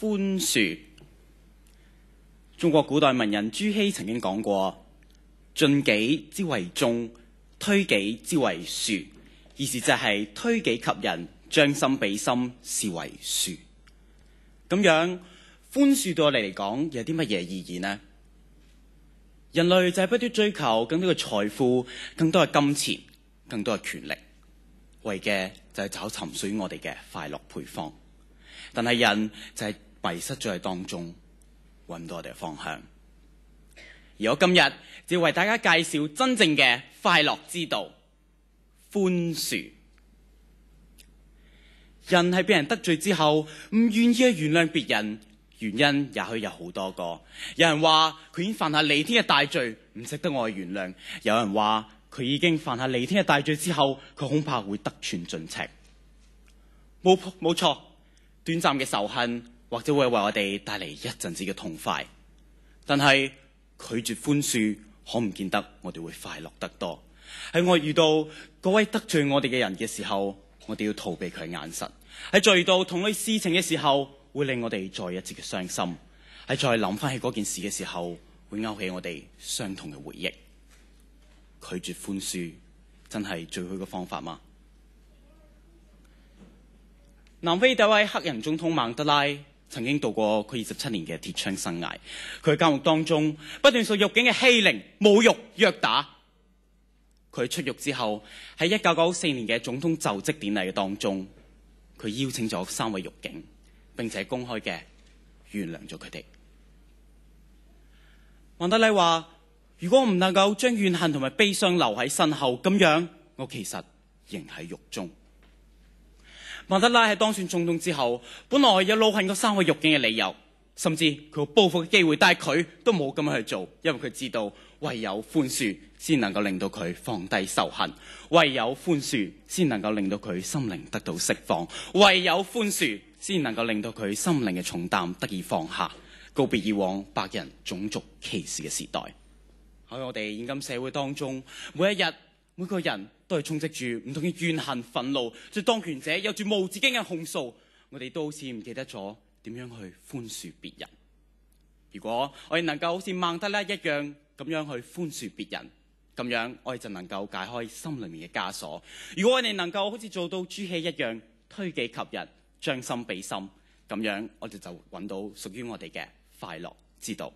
宽恕。中国古代文人朱熹曾经讲过：，尽己之为忠，推己之为恕。意思就系推己及人，将心比心，是为恕。咁样宽恕对我哋嚟讲有啲乜嘢意义呢？人类就系不断追求更多嘅财富，更多嘅金钱，更多嘅权力，为嘅就系找寻属于我哋嘅快乐配方。但系人就系。迷失喺当中，揾到我哋方向。而我今日要为大家介绍真正嘅快乐之道——宽恕。人系俾人得罪之后唔愿意去原谅别人，原因也许有好多个。有人话佢已经犯下离天嘅大罪，唔值得我原谅；有人话佢已经犯下离天嘅大罪之后，佢恐怕会得寸进尺。冇冇错，短暂嘅仇恨。或者会为我哋带嚟一阵子嘅痛快，但系拒绝宽恕，可唔见得我哋会快乐得多。喺我遇到嗰位得罪我哋嘅人嘅时候，我哋要逃避佢眼神；喺再遇到同类事情嘅时候，会令我哋再一次嘅伤心；喺再谂翻起嗰件事嘅时候，会勾起我哋相同嘅回忆。拒绝宽恕，真系最好嘅方法吗？南非第一位黑人总统孟德拉。曾經度過佢二十七年嘅鐵窗生涯，佢喺監獄當中不斷受獄警嘅欺凌、侮辱、虐打。佢出獄之後，喺一九九四年嘅總統就職典禮嘅當中，佢邀請咗三位獄警，並且公開嘅，原諒咗佢哋。王德禮話：如果唔能夠將怨恨同埋悲傷留喺身後，咁樣我其實仍喺獄中。曼德拉喺当选总统之后，本来有老恨个三我肉警嘅理由，甚至佢有报复嘅机会，但系佢都冇咁样去做，因为佢知道唯有宽恕先能够令到佢放低仇恨，唯有宽恕先能够令到佢心灵得到释放，唯有宽恕先能够令到佢心灵嘅重担得以放下，告别以往白人种族歧视嘅时代。喺我哋现今社会当中，每一日，每个人。都系充斥住唔同嘅怨恨愤怒，对当权者有住无止境嘅控诉。我哋都好似唔记得咗点样去宽恕别人。如果我哋能够好似孟德拉一样咁样去宽恕别人，咁样我哋就能够解开心里面嘅枷锁。如果我哋能够好似做到朱熹一样推己及人、将心比心，咁样我哋就揾到属于我哋嘅快乐之道。